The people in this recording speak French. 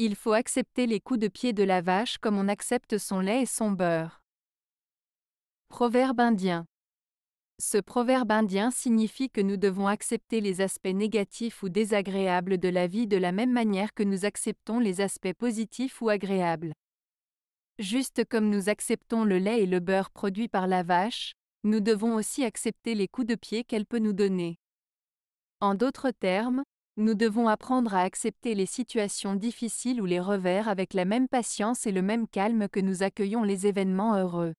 Il faut accepter les coups de pied de la vache comme on accepte son lait et son beurre. Proverbe indien. Ce proverbe indien signifie que nous devons accepter les aspects négatifs ou désagréables de la vie de la même manière que nous acceptons les aspects positifs ou agréables. Juste comme nous acceptons le lait et le beurre produits par la vache, nous devons aussi accepter les coups de pied qu'elle peut nous donner. En d'autres termes, nous devons apprendre à accepter les situations difficiles ou les revers avec la même patience et le même calme que nous accueillons les événements heureux.